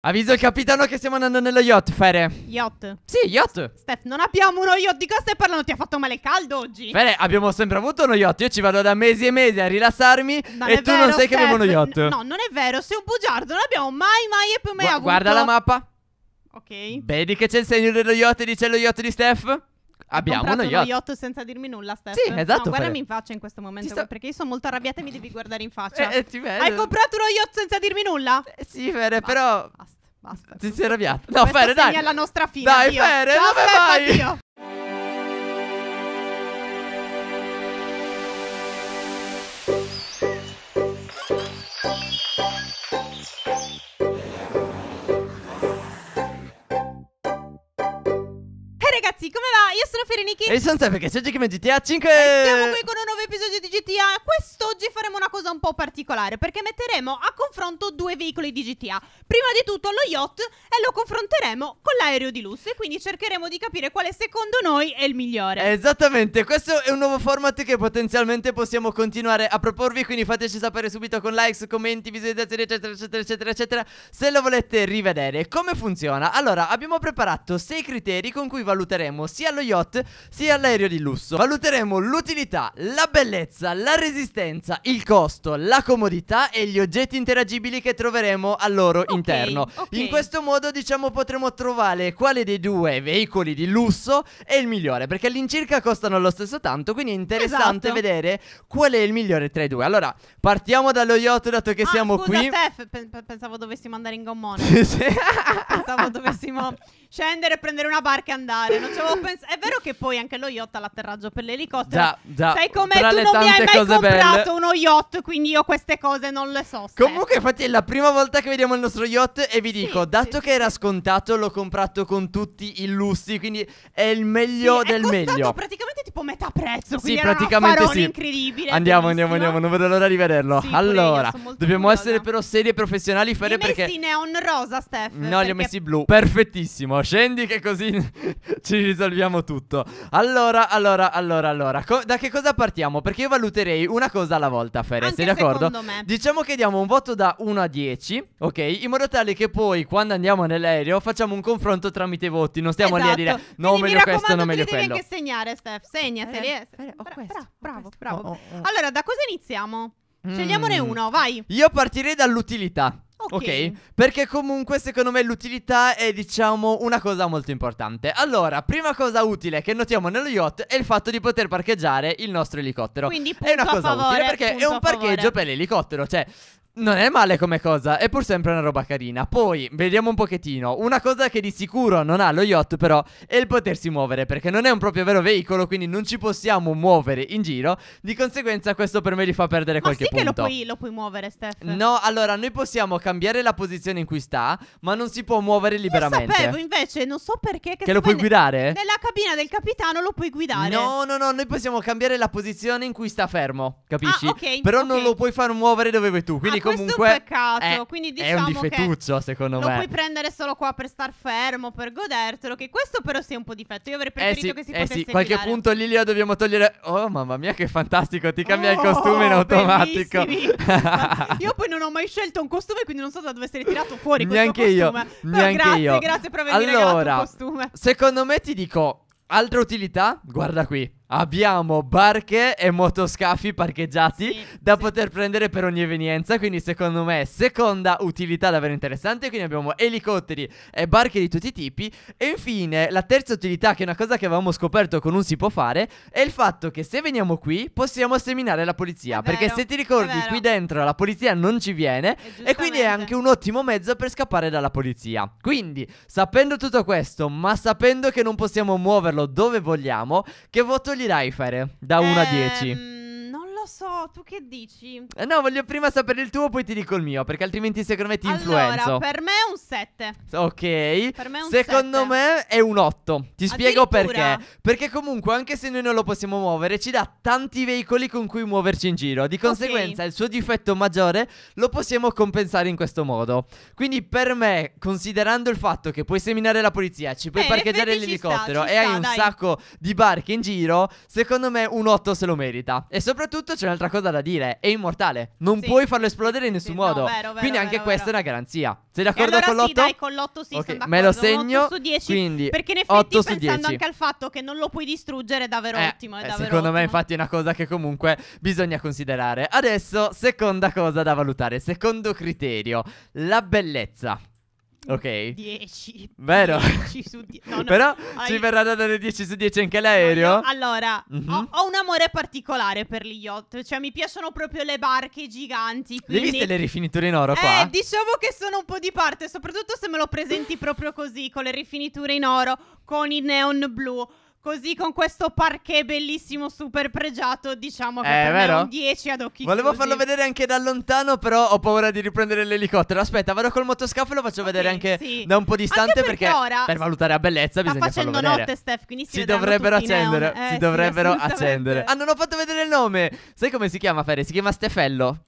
Avviso il capitano che stiamo andando nello yacht, Fere. Yacht? Sì, yacht. Steph, non abbiamo uno yacht. Di cosa stai parlando? Ti ha fatto male caldo oggi? Fere, abbiamo sempre avuto uno yacht. Io ci vado da mesi e mesi a rilassarmi. Non e tu vero, non sai Steph. che abbiamo uno yacht. N no, non è vero. Sei un bugiardo. Non abbiamo mai, mai e più mai Gu avuto. Guarda la mappa. Ok. Vedi che c'è il segno dello yacht e dice lo yacht di Steph? abbiamo uno yacht. yacht senza dirmi nulla, Steph. Sì, esatto. No, guardami in faccia in questo momento, sta... perché io sono molto arrabbiata e mi devi guardare in faccia. Eh, eh ti vedo. Hai comprato uno yacht senza dirmi nulla? Eh, sì, Fere, però... Basta, basta. Ti sei arrabbiata. No, Questo dai. è la nostra fine. Dai, addio. dove vai? Addio. piacere Niki E sono sempre che oggi come GTA 5 e Siamo qui con un nuovo episodio di GTA Quest'oggi faremo una cosa un po' particolare Perché metteremo a confronto due veicoli di GTA Prima di tutto lo yacht E lo confronteremo con l'aereo di lusso E quindi cercheremo di capire quale secondo noi è il migliore Esattamente Questo è un nuovo format che potenzialmente possiamo continuare a proporvi Quindi fateci sapere subito con likes, commenti, visualizzazioni eccetera eccetera eccetera eccetera Se lo volete rivedere Come funziona? Allora abbiamo preparato sei criteri con cui valuteremo sia lo yacht sia l'aereo di lusso, valuteremo l'utilità, la bellezza, la resistenza, il costo, la comodità e gli oggetti interagibili che troveremo al loro okay, interno. Okay. In questo modo diciamo potremo trovare quale dei due veicoli di lusso è il migliore, perché all'incirca costano lo stesso tanto, quindi è interessante esatto. vedere qual è il migliore tra i due. Allora, partiamo dallo yacht dato che ah, siamo scusa, qui. Steph, pe- pe- pensavo dovessimo andare in gommone. pensavo dovessimo scendere, prendere una barca e andare. Non ci avevo pensato. È vero che poi anche lo yacht ha l'atterraggio per l'elicottero. Già, già. Sai com'è? Tra tu non mi hai mai comprato belle. uno yacht, quindi io queste cose non le so. Steph. Comunque, infatti, è la prima volta che vediamo il nostro yacht. E vi dico, sì, dato sì, che sì. era scontato, l'ho comprato con tutti i lussi. Quindi è il meglio del meglio. È costato praticamente tipo metà prezzo. Sì, praticamente sì. incredibile. Andiamo, andiamo, andiamo. Non vedo l'ora di vederlo. allora, dobbiamo curiosa. essere però serie professionali. Fede, perché. Li hai messi neon rosa, Steph? No, li ho messi blu. Perfettissimo scendi che così ci risolviamo tutto. Allora, allora, allora, allora. Co- da che cosa partiamo? Perché io valuterei una cosa alla volta, Fere, sei d'accordo? Secondo Me. Diciamo che diamo un voto da 1 a 10, ok? In modo tale che poi quando andiamo nell'aereo facciamo un confronto tramite i voti. Non stiamo esatto. lì a esatto. dire no, Quindi meglio questo, no, meglio quello. Mi devi anche segnare, Steph. Segnateli. Eh, eh, bravo, questo. bravo, bravo. Allora, da cosa iniziamo? Mm. Scegliamone mm. uno, vai. Io partirei dall'utilità. Ok. ok? Perché comunque secondo me l'utilità è diciamo una cosa molto importante. Allora, prima cosa utile che notiamo nello yacht è il fatto di poter parcheggiare il nostro elicottero. Quindi punto è una cosa favore, utile perché è un parcheggio per l'elicottero, cioè non è male come cosa, è pur sempre una roba carina. Poi, vediamo un pochettino. Una cosa che di sicuro non ha lo yacht, però, è il potersi muovere, perché non è un proprio vero veicolo, quindi non ci possiamo muovere in giro. Di conseguenza, questo per me gli fa perdere ma qualche sì punto. Ma sì che lo puoi, lo puoi, muovere, Steph. No, allora, noi possiamo cambiare la posizione in cui sta, ma non si può muovere liberamente. Io sapevo, invece, non so perché... Che, che lo puoi ne guidare? Nella cabina del capitano lo puoi guidare. No, no, no, noi possiamo cambiare la posizione in cui sta fermo, ah, capisci? Ah, okay, Però okay. non lo puoi far muovere dove vuoi tu, quindi... Ah, comunque. Questo è un peccato. È, quindi diciamo è un diciamo difettuccio, secondo me. Lo puoi prendere solo qua per star fermo, per godertelo. Che questo però sia un po' difetto. Io avrei eh preferito eh sì, che si eh potesse. Eh sì, qualche guidare. punto lì lo dobbiamo togliere. Oh, mamma mia, che fantastico! Ti cambia oh, il costume in oh, automatico. io poi non ho mai scelto un costume, quindi non so da dove essere tirato fuori. Neanche io. neanche grazie, io. grazie per avermi allora, regalato un costume. Secondo me ti dico. Altra utilità, guarda qui. Abbiamo barche e motoscafi parcheggiati sì, da sì. poter prendere per ogni evenienza, quindi secondo me seconda utilità davvero interessante, quindi abbiamo elicotteri e barche di tutti i tipi e infine la terza utilità che è una cosa che avevamo scoperto con un si può fare è il fatto che se veniamo qui possiamo seminare la polizia, vero, perché se ti ricordi qui dentro la polizia non ci viene e, quindi è anche un ottimo mezzo per scappare dalla polizia. Quindi sapendo tutto questo, ma sapendo che non possiamo muoverlo dove vogliamo, che voto gli dai fare da 1 a 10? Ehm, lo so, tu che dici? Eh, no, voglio prima sapere il tuo, poi ti dico il mio, perché altrimenti secondo me ti allora, influenzo. Allora, per me è un 7. Ok. Per me è un secondo 7. me è un 8. Ti spiego perché. Perché comunque, anche se noi non lo possiamo muovere, ci dà tanti veicoli con cui muoverci in giro. Di conseguenza, okay. il suo difetto maggiore lo possiamo compensare in questo modo. Quindi per me, considerando il fatto che puoi seminare la polizia, ci puoi eh, parcheggiare l'elicottero e sta, hai un dai. sacco di barche in giro, secondo me un 8 se lo merita. E soprattutto c'è un'altra cosa da dire: è immortale. Non sì. puoi farlo esplodere in nessun sì, modo. No, vero, vero, quindi vero, anche questa è una garanzia. Sei d'accordo allora con l'otto? Sì, dai, con l'otto sì, okay. Me lo segno. 8 su 10. Quindi, perché in effetti, 8 su pensando 10. anche al fatto che non lo puoi distruggere, è davvero eh, ottimo. È eh, davvero secondo ottimo. me, infatti, è una cosa che comunque bisogna considerare. Adesso, seconda cosa da valutare, secondo criterio, la bellezza. Ok. 10. Vero? 10 su 10. No, no. Però allora, ci verrà da dare 10 su 10 anche l'aereo. No, allora, mm-hmm. ho, ho, un amore particolare per gli yacht. Cioè, mi piacciono proprio le barche giganti. Quindi... Le viste le rifiniture in oro qua? Eh, diciamo che sono un po' di parte. Soprattutto se me lo presenti proprio così, con le rifiniture in oro, con i neon blu. Così con questo parquet bellissimo, super pregiato, diciamo che eh, è vero? un 10 ad occhi Volevo chiusi. farlo vedere anche da lontano, però ho paura di riprendere l'elicottero. Aspetta, vado col motoscafo e lo faccio okay, vedere anche sì. da un po' distante anche perché, perché ora per valutare la bellezza bisogna farlo vedere. Sta facendo notte, Steph, quindi si, si dovrebbero accendere, eh, si sì, dovrebbero accendere. Ah, non ho fatto vedere il nome. Sai come si chiama Ferre? Si chiama Stefello.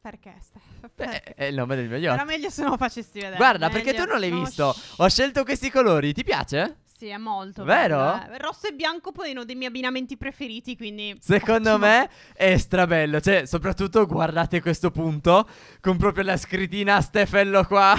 Perché Steph? Beh, è il nome del mio yacht. Era meglio se non lo facessi vedere. Guarda, meglio. perché tu non l'hai visto. Ho scelto questi colori, ti piace? Sì, è molto Vero? bello. Eh. Rosso e bianco poi è uno dei miei abbinamenti preferiti, quindi... Secondo ottimo. me è strabello. Cioè, soprattutto guardate questo punto con proprio la scritina a Stefello qua.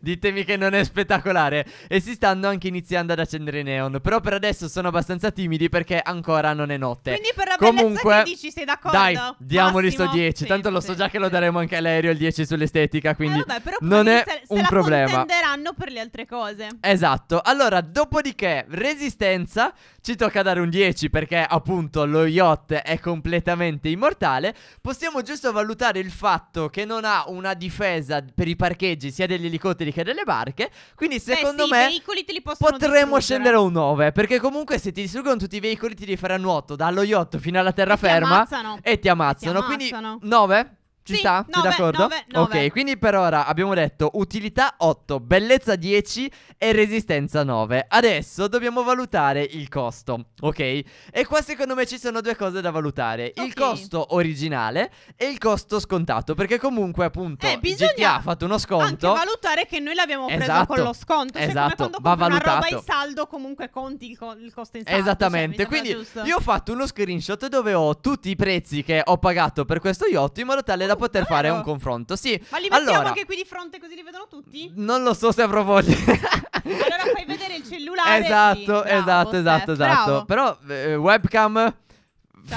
Ditemi che non è spettacolare E si stanno anche iniziando ad accendere i neon Però per adesso sono abbastanza timidi perché ancora non è notte Quindi per la Comunque, dici sei d'accordo? Dai, diamoli Massimo. sto 10 sì, Tanto sì, lo so già sì, che lo daremo anche all'aereo il 10 sull'estetica Quindi eh, vabbè, però non è se, se un problema contenderanno per le altre cose Esatto Allora, dopodiché, resistenza Ci tocca dare un 10 perché appunto lo yacht è completamente immortale Possiamo giusto valutare il fatto che non ha una difesa per i parcheggi Sia degli elicotteri Narcotici che delle barche. Quindi secondo Beh, sì, me potremmo scendere a un 9. Perché comunque se ti distruggono tutti i veicoli ti li faranno 8 dallo yacht fino alla terraferma. E ti ammazzano. E ti ammazzano. E ti ammazzano. Quindi 9? Ci sì, sta? Sei d'accordo? 9, 9. Ok, quindi per ora abbiamo detto utilità 8, bellezza 10 e resistenza 9. Adesso dobbiamo valutare il costo, ok? E qua secondo me ci sono due cose da valutare, okay. il costo originale e il costo scontato, perché comunque appunto eh, GTA ha fatto uno sconto. Anche valutare che noi l'abbiamo preso esatto, con lo sconto, cioè esatto, va valutato. Ma roba in saldo comunque conti il, co il costo in saldo. Cioè, Esattamente, cioè, quindi io ho fatto uno screenshot dove ho tutti i prezzi che ho pagato per questo yacht in modo tale da da poter fare un confronto. Sì. Ma li mettiamo allora, anche qui di fronte così li vedono tutti? Non lo so se proprio Allora fai vedere il cellulare. Esatto, sì. Bravo, esatto, Steph. esatto, esatto. Bravo. Però eh, webcam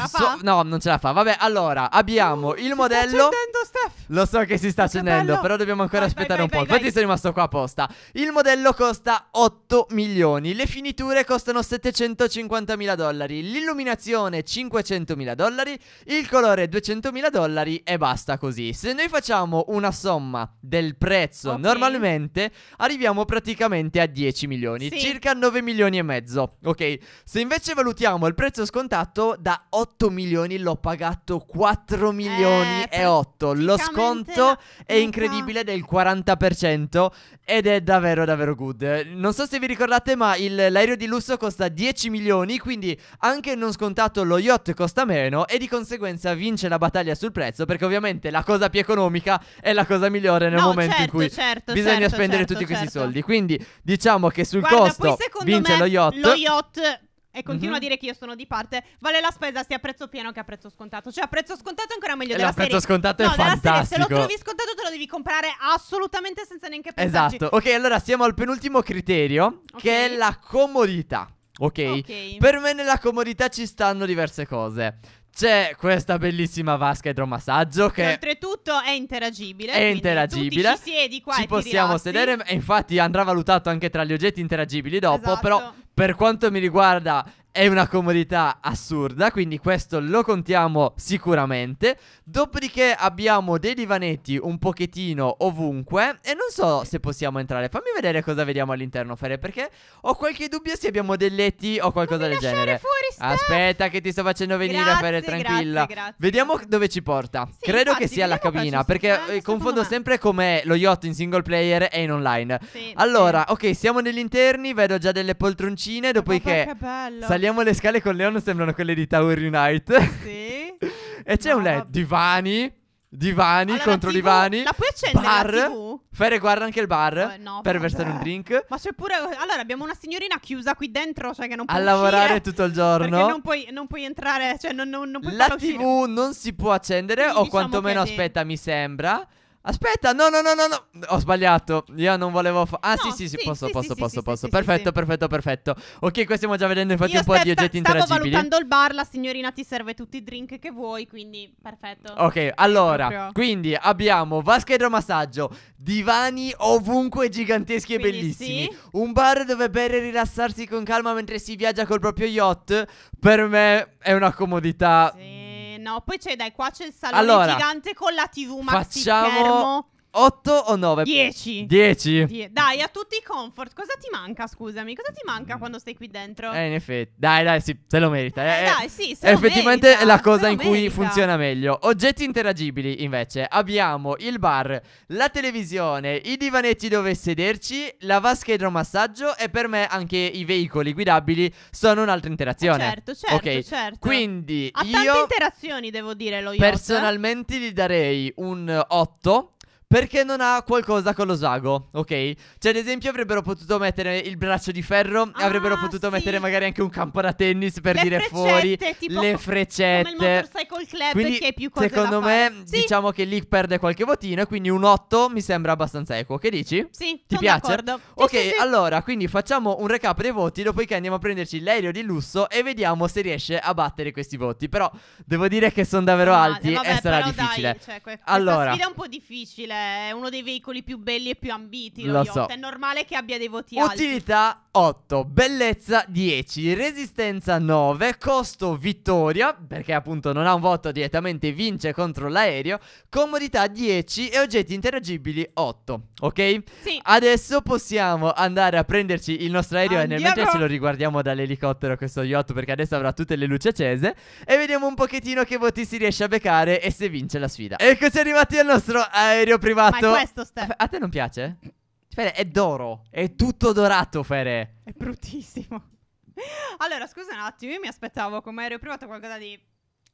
So, no, non ce la fa. Vabbè, allora abbiamo uh, il modello. Lo so che si sta accendendo, però dobbiamo ancora vai, aspettare vai, un vai, po'. Infatti, sono rimasto qua apposta. Il modello costa 8 milioni. Le finiture costano 750 mila dollari. L'illuminazione 500 mila dollari. Il colore 200 mila dollari. E basta così. Se noi facciamo una somma del prezzo okay. normalmente, arriviamo praticamente a 10 milioni, sì. circa 9 milioni e mezzo. Ok, se invece valutiamo il prezzo scontato da 8 milioni l'ho pagato 4 eh, milioni eh, e 8. Lo sconto è incredibile del 40% ed è davvero davvero good. Non so se vi ricordate ma il, l'aereo di lusso costa 10 milioni quindi anche non scontato lo yacht costa meno e di conseguenza vince la battaglia sul prezzo perché ovviamente la cosa più economica è la cosa migliore nel no, momento certo, in cui certo, bisogna certo, spendere certo, tutti questi certo. soldi. Quindi diciamo che sul Guarda, costo vince me, lo yacht. Lo yacht e continua mm-hmm. a mhm. dire che io sono di parte, vale la spesa sia a prezzo pieno che a prezzo scontato. Cioè, a prezzo scontato è ancora meglio eh, della no, serie. prezzo scontato no, è fantastico. Serie, se lo trovi scontato te lo devi comprare assolutamente senza neanche pensarci. Esatto. Ok, allora siamo al penultimo criterio, okay. che è la comodità. Okay? ok. Per me nella comodità ci stanno diverse cose. C'è questa bellissima vasca idromassaggio che, che oltretutto è interagibile. È interagibile. ci siedi qua ci possiamo rilassi. sedere e infatti andrà valutato anche tra gli oggetti interagibili dopo, esatto. però per quanto mi riguarda è una comodità assurda, quindi questo lo contiamo sicuramente. Dopodiché abbiamo dei divanetti un pochettino ovunque e non so se possiamo entrare. Fammi vedere cosa vediamo all'interno, Fere, perché ho qualche dubbio se abbiamo dei letti o qualcosa del genere. Fuori, Aspetta che ti sto facendo venire, grazie, Fere, tranquilla. Grazie, grazie. Vediamo dove ci porta. Sì, Credo infatti, che sia la cabina, perché ah, eh, confondo sempre com'è lo yacht in single player e in online. Sì, allora, sì. ok, siamo negli interni, vedo già delle poltroncine, dopodiché bello saliamo le scale con Leon sembrano quelle di Tower Unite. Sì. e c'è no, un LED, divani, divani allora, contro TV, divani. La puoi accendere bar, TV? Fere guarda anche il bar eh, no, per vabbè. versare un drink. Ma c'è pure Allora abbiamo una signorina chiusa qui dentro, cioè che non può A uscire, lavorare tutto il giorno. Perché non puoi, non puoi entrare, cioè non, non, non puoi La TV uscire. non si può accendere Quindi o diciamo quantomeno aspetta, mi sembra. Aspetta, no, no, no, no, no. Ho sbagliato. Io non volevo fa- Ah, no, sì, sì, sì, sì, posso, sì, posso, sì, posso, posso. perfetto, perfetto, perfetto. Ok, qua stiamo già vedendo infatti Io un po' di oggetti interagibili. Stavo valutando il bar, la signorina ti serve tutti i drink che vuoi, quindi perfetto. Ok, eh, allora, proprio... quindi abbiamo vasca idromassaggio, divani ovunque giganteschi quindi e bellissimi, sì. un bar dove bere e rilassarsi con calma mentre si viaggia col proprio yacht. Per me è una comodità sì no, poi c'è dai, qua c'è il salone allora, gigante con la TV maxi facciamo, 8 o 9? 10. 10. Die- dai, a tutti i comfort. Cosa ti manca, scusami? Cosa ti manca quando stai qui dentro? Eh, in effetti. Dai, dai, sì, se lo merita. Eh, eh, eh dai, sì, se Effettivamente merita, è la cosa in cui merita. funziona meglio. Oggetti interagibili, invece. Abbiamo il bar, la televisione, i divanetti dove sederci, la vasca idromassaggio e per me anche i veicoli guidabili sono un'altra interazione. Eh certo, certo, okay. certo. Quindi ha io... interazioni, devo dire, lo io. Personalmente gli darei un 8 perché non ha qualcosa con lo svago, ok? Cioè ad esempio avrebbero potuto mettere il braccio di ferro ah, Avrebbero potuto sì. mettere magari anche un campo da tennis per le dire fuori tipo, Le freccette Come il motorcycle club quindi, che è più cose secondo me sì. diciamo che lì perde qualche votino E quindi un 8 mi sembra abbastanza equo, che dici? Sì, Ti piace? Sì, ok, allora quindi facciamo un recap dei voti Dopodiché andiamo a prenderci l'aereo di lusso E vediamo se riesce a battere questi voti Però devo dire che sono davvero no, alti eh, vabbè, E sarà difficile dai, cioè, que- Allora sfida è un po' difficile è uno dei veicoli più belli e più ambiti. Lo, lo so. È normale che abbia dei voti Utilità alti. 8, bellezza 10, resistenza 9, costo vittoria, perché appunto non ha un voto direttamente vince contro l'aereo, comodità 10 e oggetti interagibili 8, ok? Sì. Adesso possiamo andare a prenderci il nostro aereo Andiamo. e nel mentre ce lo riguardiamo dall'elicottero questo yacht perché adesso avrà tutte le luci accese e vediamo un pochettino che voti si riesce a beccare e se vince la sfida. Eccoci arrivati al nostro aereo primo arrivato. Ma è questo, Steph. A te non piace? Fede, è d'oro. È tutto dorato, Fede. È bruttissimo. Allora, scusa un attimo, io mi aspettavo come aereo privato qualcosa di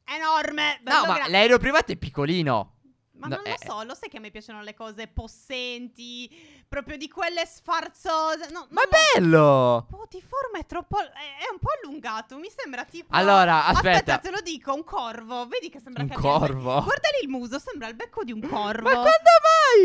enorme. No, ma gra- l'aereo privato è piccolino. Ma no, non lo eh, so, lo sai che a me piacciono le cose possenti, proprio di quelle sfarzose. No, ma è lo... bello! Oh, ti forma è troppo. È, è, un po' allungato. Mi sembra tipo. Allora, aspetta. aspetta te lo dico, un corvo. Vedi che sembra. Un corvo. Guarda lì il muso, sembra il becco di un corvo. ma quando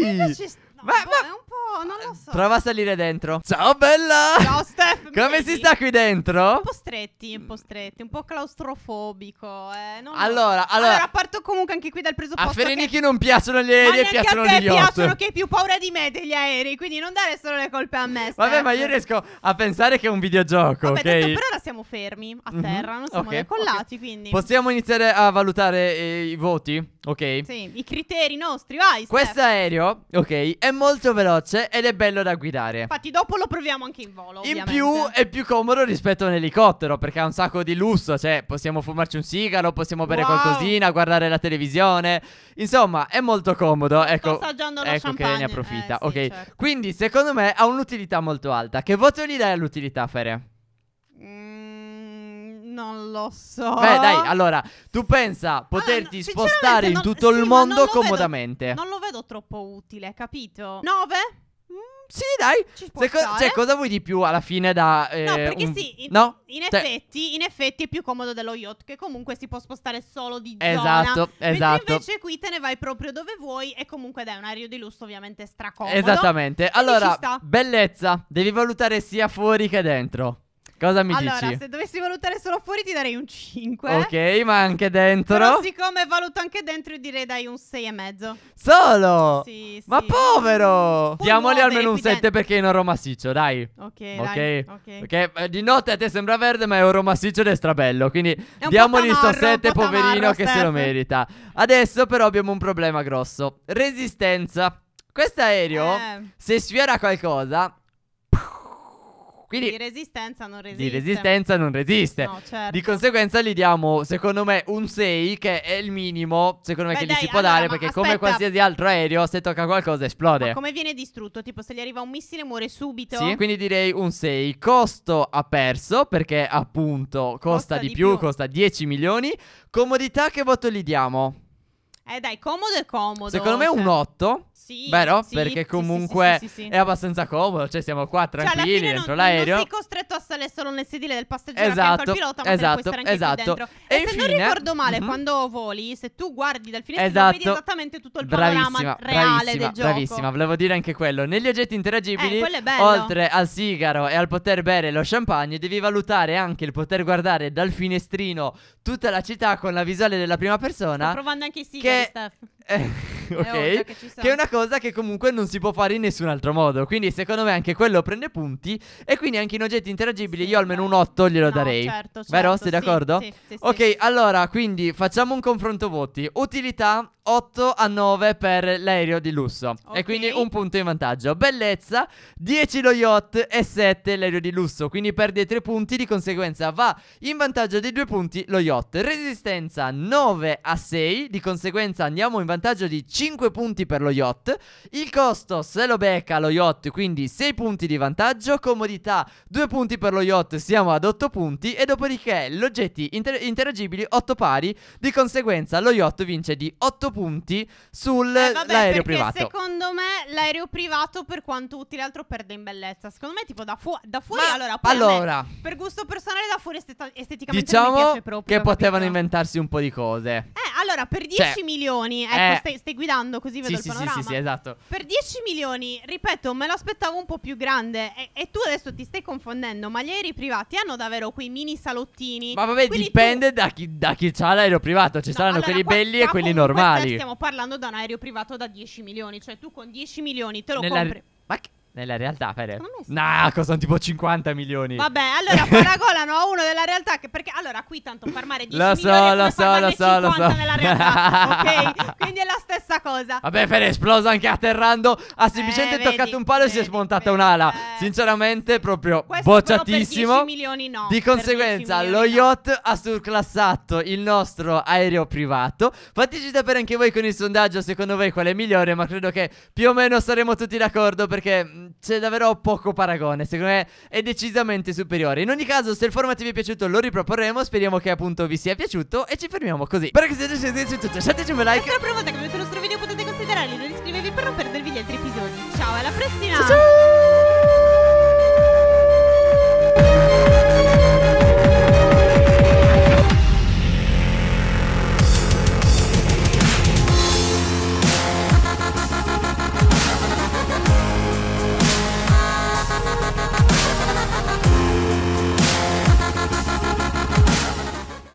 mai? Cosa ci ma, ma... Boh, è un po', non lo so. Prova a salire dentro. Ciao bella! Ciao Steph! Come si sta qui dentro? Un po' stretti, un po' stretti, un po' claustrofobico. Eh. Non allora, allora, allora... parto comunque anche qui dal presupposto A Ferini che... non piacciono gli aerei e piacciono gli yacht. Ma piacciono che hai più paura di me degli aerei, quindi non dare solo le colpe a me, Steph. Vabbè, ma io riesco a pensare che è un videogioco, Vabbè, ok? Detto, per ora siamo fermi, a mhm, terra, non siamo okay, decollati, okay. quindi... Possiamo iniziare a valutare eh, i voti, ok? Sì, i criteri nostri, vai, Steph. Questo aereo, ok, è molto veloce ed è bello da guidare. Infatti, dopo lo proviamo anche in volo. In più è più comodo rispetto a un elicottero perché ha un sacco di lusso. Cioè, possiamo fumarci un sigaro, possiamo bere wow. qualcosina, guardare la televisione. Insomma, è molto comodo. Sto ecco, ecco che ne approfitta. Eh, ok, sì, certo. quindi secondo me ha un'utilità molto alta. Che voto gli dai all'utilità, Fere? Mm. Non lo so. Beh, dai, allora, tu pensa ah, poterti allora, spostare in tutto sì, il mondo non comodamente. Vedo, non lo vedo troppo utile, capito? 9? Mm, sì, dai. Seco- cioè, cosa vuoi di più alla fine da... Eh, no, perché un... sì, in, no? in cioè effetti, in effetti è più comodo dello yacht, che comunque si può spostare solo di esatto, zona. Esatto, invece qui te ne vai proprio dove vuoi e comunque dai, un aereo di lusso ovviamente stracomodo. Esattamente. Allora, bellezza, devi valutare sia fuori che dentro. Cosa mi allora, dici? Allora, se dovessi valutare solo fuori ti darei un 5. Ok, ma anche dentro. Però siccome valuto anche dentro io direi dai un 6 e mezzo Solo? Sì, sì. Ma povero! Puoi Diamogli almeno un 7 perché è in oro massiccio, dai. Ok, Ok. Dai, okay. okay. Eh, di notte a te sembra verde ma è oro massiccio ed è strabello, quindi diamogli tamarro, sto 7 poverino che Steph. se lo merita. Adesso però abbiamo un problema grosso. Resistenza. Quest'aereo, eh. se sfiora qualcosa, quindi, di resistenza non resiste. Di resistenza non resiste. No, certo. Di conseguenza gli diamo, secondo me, un 6 che è il minimo, secondo me, Beh, che dai, gli si può allora, dare perché aspetta. come qualsiasi altro aereo, se tocca qualcosa esplode. Ma come viene distrutto? Tipo se gli arriva un missile muore subito. Sì, quindi direi un 6. Costo ha perso perché appunto costa, costa di, più, più, costa 10 milioni. Comodità che voto gli diamo? Eh dai, comodo e comodo. Secondo me un 8. Cioè. Sì, Vero? Sì, Perché comunque sì, sì, è abbastanza comodo, cioè siamo qua cioè, tranquilli cioè, dentro non, l'aereo. Non sei costretto a stare solo nel sedile del passeggero esatto, al pilota, ma esatto, te esatto. E, e se infine, non ricordo male, mm-hmm. quando voli, se tu guardi dal finestrino esatto. vedi esattamente tutto il panorama bravissima, reale bravissima, del gioco. Bravissima, volevo dire anche quello. Negli oggetti interagibili, eh, oltre al sigaro e al poter bere lo champagne, devi valutare anche il poter guardare dal finestrino tutta la città con la visuale della prima persona. Sto provando anche i sigari, Steph. Eh, eh oh, ok, che, che, è una cosa che comunque non si può fare in nessun altro modo. Quindi, secondo me, anche quello prende punti. E quindi anche in oggetti interagibili, sì, io almeno eh. un 8 glielo no, darei. Certo, certo, Vero? Sei sì, d'accordo? Sì, ok, allora quindi facciamo un confronto voti. Utilità 8 a 9 per l'aereo di lusso. Okay. E quindi un punto in vantaggio. Bellezza 10 lo yacht e 7 l'aereo di lusso. Quindi perde 3 punti. Di conseguenza, va in vantaggio di 2 punti lo yacht. Resistenza 9 a 6. Di conseguenza, andiamo in vantaggio vantaggio di 5 punti per lo yacht. Il costo se lo becca lo yacht, quindi 6 punti di vantaggio. Comodità 2 punti per lo yacht, siamo ad 8 punti. E dopodiché gli oggetti inter interagibili 8 pari. Di conseguenza lo yacht vince di 8 punti sull'aereo eh, privato. Secondo me l'aereo privato, per quanto utile, altro perde in bellezza. Secondo me, tipo da, fu da fuori. Ma allora, allora me, per gusto personale, da fuori esteticamente diciamo proprio, che potevano inventarsi un po' di cose. Eh, allora, per 10 cioè, milioni, ecco, eh, stai, stai, guidando così vedo sì, il sì, panorama. Sì, sì, sì, esatto. Per 10 milioni, ripeto, me lo aspettavo un po' più grande e, e, tu adesso ti stai confondendo, ma gli aerei privati hanno davvero quei mini salottini. Ma vabbè, dipende tu... da, chi, da chi ha l'aereo privato, ci no, saranno allora, quelli belli e quelli normali. Stiamo parlando da un aereo privato da 10 milioni, cioè tu con 10 milioni te lo Nella... compri. Ma che... Nella realtà, Fede. No, Nah, costano tipo 50 milioni. Vabbè, allora paragonano a uno della realtà. Che, perché allora qui tanto farmare 10 lo so, milioni lo so, lo so, lo so. nella realtà. ok? Quindi è la stessa cosa. Vabbè, Fede, esploso anche atterrando. Ha eh, semplicemente eh, toccato un palo vedi, e si è smontata vedi, un'ala. Eh. Sinceramente, proprio Questo bocciatissimo. 10 milioni no. Di conseguenza, lo no. yacht ha surclassato il nostro aereo privato. Fateci sapere anche voi con il sondaggio, secondo voi qual è migliore. Ma credo che più o meno saremo tutti d'accordo perché c'è davvero poco paragone. Secondo me è decisamente superiore. In ogni caso, se il format vi è piaciuto, lo riproporremo. Speriamo che appunto vi sia piaciuto. E ci fermiamo così. Però che siete scesi su tutto, lasciateci un bel like. E la prima volta che vedete il nostro video potete considerarlo non iscrivervi per non perdervi gli altri episodi. Ciao, alla prossima! ciao! ciao!